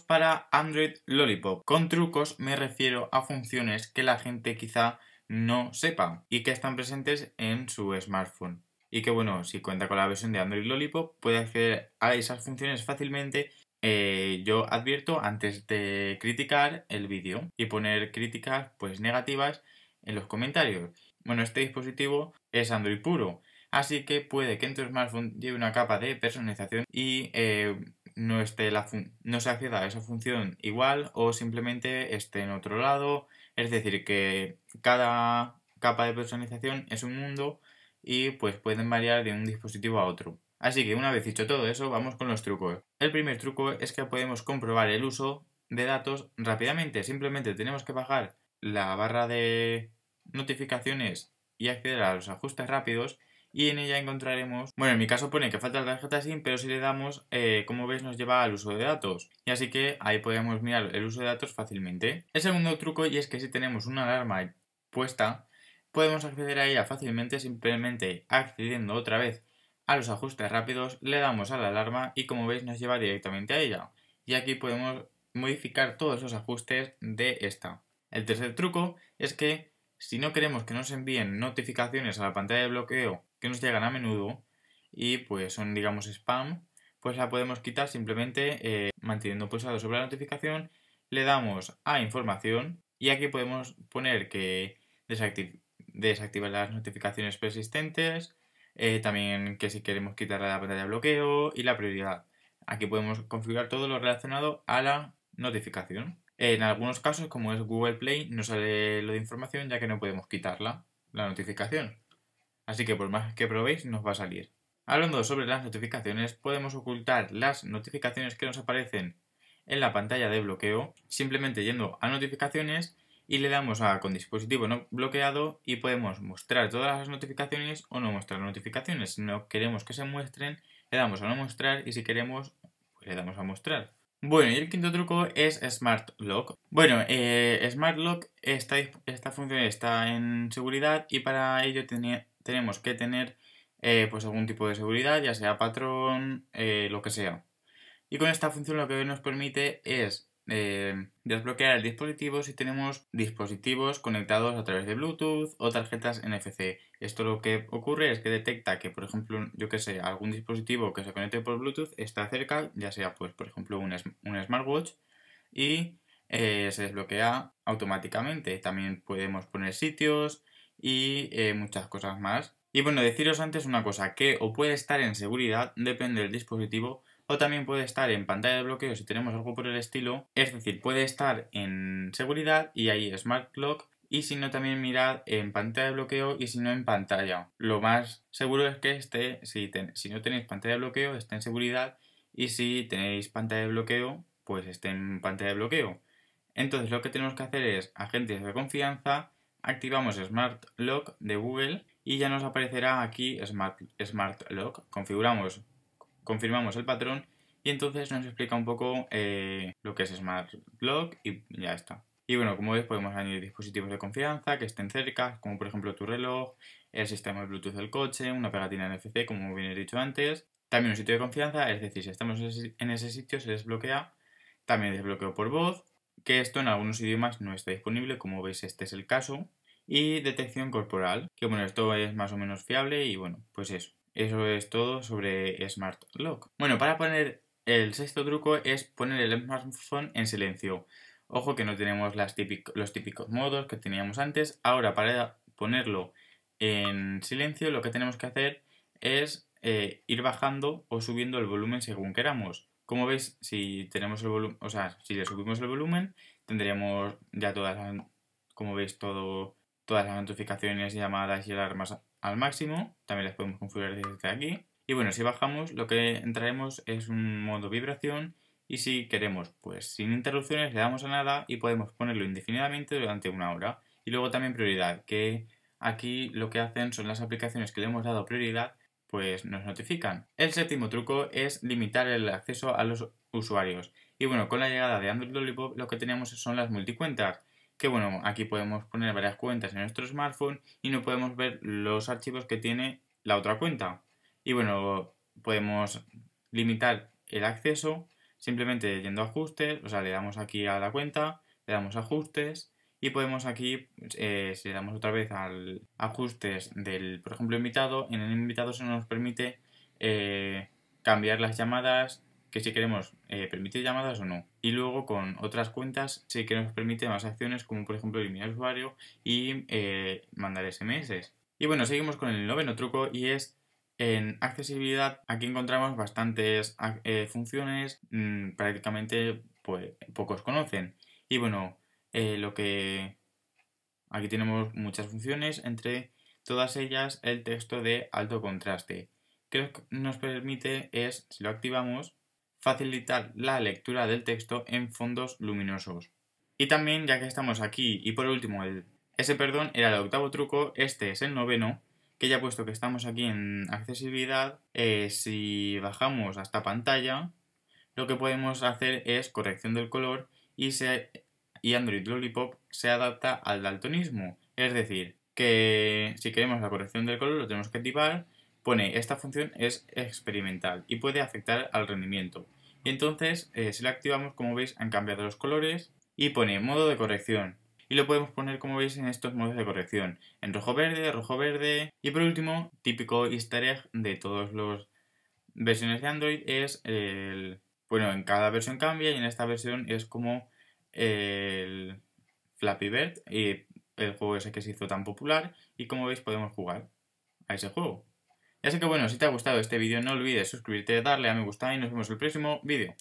para Android Lollipop. Con trucos me refiero a funciones que la gente quizá no sepa y que están presentes en su smartphone. Y que bueno, si cuenta con la versión de Android Lollipop puede acceder a esas funciones fácilmente. Eh, yo advierto antes de criticar el vídeo y poner críticas pues negativas en los comentarios. Bueno, este dispositivo es Android puro, así que puede que en tu smartphone lleve una capa de personalización y eh, no, se acceda a esa función igual o simplemente esté en otro lado. Es decir, que cada capa de personalización es un mundo y pues pueden variar de un dispositivo a otro. Así que una vez dicho todo eso, vamos con los trucos. El primer truco es que podemos comprobar el uso de datos rápidamente. Simplemente tenemos que bajar la barra de notificaciones y acceder a los ajustes rápidos y en ella encontraremos, bueno, en mi caso pone que falta la tarjeta SIM, pero si le damos, eh, como veis, nos lleva al uso de datos. Y así que ahí podemos mirar el uso de datos fácilmente. El segundo truco y es que si tenemos una alarma puesta, podemos acceder a ella fácilmente simplemente accediendo otra vez a los ajustes rápidos, le damos a la alarma y como veis nos lleva directamente a ella. Y aquí podemos modificar todos los ajustes de esta. El tercer truco es que si no queremos que nos envíen notificaciones a la pantalla de bloqueo que nos llegan a menudo y pues son digamos spam, pues la podemos quitar simplemente eh, manteniendo pulsado sobre la notificación, le damos a información y aquí podemos poner que desactiva desactivar las notificaciones persistentes, eh, también que si queremos quitar la pantalla de bloqueo y la prioridad. Aquí podemos configurar todo lo relacionado a la notificación. En algunos casos, como es Google Play, no sale lo de información ya que no podemos quitarla, la notificación. Así que por más que probéis, nos va a salir. Hablando sobre las notificaciones, podemos ocultar las notificaciones que nos aparecen en la pantalla de bloqueo simplemente yendo a notificaciones y le damos a con dispositivo no bloqueado y podemos mostrar todas las notificaciones o no mostrar notificaciones. Si no queremos que se muestren, le damos a no mostrar y si queremos, pues le damos a mostrar. Bueno, y el quinto truco es Smart Lock. Bueno, eh, Smart Lock, esta, esta función está en seguridad y para ello tenía, tenemos que tener eh, pues algún tipo de seguridad, ya sea patrón, eh, lo que sea. Y con esta función lo que nos permite es eh, desbloquear el dispositivo si tenemos dispositivos conectados a través de Bluetooth o tarjetas NFC. Esto lo que ocurre es que detecta que, por ejemplo, yo que sé, algún dispositivo que se conecte por Bluetooth está cerca, ya sea, pues, por ejemplo, un, smartwatch y se desbloquea automáticamente. También podemos poner sitios, y eh, muchas cosas más. Y bueno, deciros antes una cosa, que o puede estar en seguridad, depende del dispositivo, o también puede estar en pantalla de bloqueo si tenemos algo por el estilo, es decir, puede estar en seguridad y ahí Smart Lock y si no también mirad en pantalla de bloqueo y si no en pantalla. Lo más seguro es que esté, si, si no tenéis pantalla de bloqueo, esté en seguridad y si tenéis pantalla de bloqueo, pues esté en pantalla de bloqueo. Entonces lo que tenemos que hacer es agentes de confianza, activamos Smart Lock de Google y ya nos aparecerá aquí Smart, Smart Lock. Configuramos, confirmamos el patrón y entonces nos explica un poco eh, lo que es Smart Lock y ya está. Y bueno, como veis podemos añadir dispositivos de confianza que estén cerca, como por ejemplo tu reloj, el sistema de Bluetooth del coche, una pegatina NFC como bien he dicho antes, también un sitio de confianza, es decir, si estamos en ese sitio se desbloquea, también desbloqueo por voz que esto en algunos idiomas no está disponible, como veis este es el caso, y detección corporal, que bueno, esto es más o menos fiable y bueno, pues eso. Eso es todo sobre Smart Lock. Bueno, para poner el sexto truco es poner el smartphone en silencio. Ojo que no tenemos las los típicos modos que teníamos antes. Ahora para ponerlo en silencio lo que tenemos que hacer es eh, ir bajando o subiendo el volumen según queramos. Como veis, si tenemos el volumen, o sea, si le subimos el volumen, tendríamos ya todas las, como veis, todo, todas las notificaciones, llamadas y alarmas al máximo. También las podemos configurar desde aquí. Y bueno, si bajamos, lo que entraremos es un modo vibración y si queremos, pues sin interrupciones le damos a nada y podemos ponerlo indefinidamente durante una hora. Y luego también prioridad, que aquí lo que hacen son las aplicaciones que le hemos dado prioridad pues nos notifican. El séptimo truco es limitar el acceso a los usuarios. Y bueno, con la llegada de Android Lollipop lo que tenemos son las multicuentas. Que bueno, aquí podemos poner varias cuentas en nuestro smartphone y no podemos ver los archivos que tiene la otra cuenta. Y bueno, podemos limitar el acceso simplemente yendo a ajustes, o sea, le damos aquí a la cuenta, le damos ajustes y podemos aquí, eh, si le damos otra vez al ajustes del, por ejemplo, invitado, en el invitado se nos permite eh, cambiar las llamadas, que si queremos eh, permitir llamadas o no. Y luego con otras cuentas si queremos permite más acciones, como por ejemplo eliminar usuario y mandar SMS. Y bueno, seguimos con el noveno truco y es en accesibilidad aquí encontramos bastantes funciones, mm, prácticamente pues, pocos conocen. Y bueno, eh, lo que aquí tenemos muchas funciones, entre todas ellas el texto de alto contraste. Que nos permite es, si lo activamos, facilitar la lectura del texto en fondos luminosos. Y también, ya que estamos aquí, y por último, el, ese perdón era el octavo truco, este es el noveno, que ya puesto que estamos aquí en accesibilidad, eh, si bajamos hasta pantalla, lo que podemos hacer es corrección del color y se y Android Lollipop se adapta al daltonismo. Es decir, que si queremos la corrección del color lo tenemos que activar, pone esta función es experimental y puede afectar al rendimiento. Y entonces eh, si la activamos como veis han cambiado los colores y pone modo de corrección. Y lo podemos poner como veis en estos modos de corrección, en rojo-verde, rojo-verde. Y por último, típico easter egg de todas las versiones de Android es el... Bueno, en cada versión cambia y en esta versión es como el Flappy Bird y el juego ese que se hizo tan popular y como veis podemos jugar a ese juego. Ya sé que bueno, si te ha gustado este vídeo no olvides suscribirte, darle a me gusta y nos vemos en el próximo vídeo.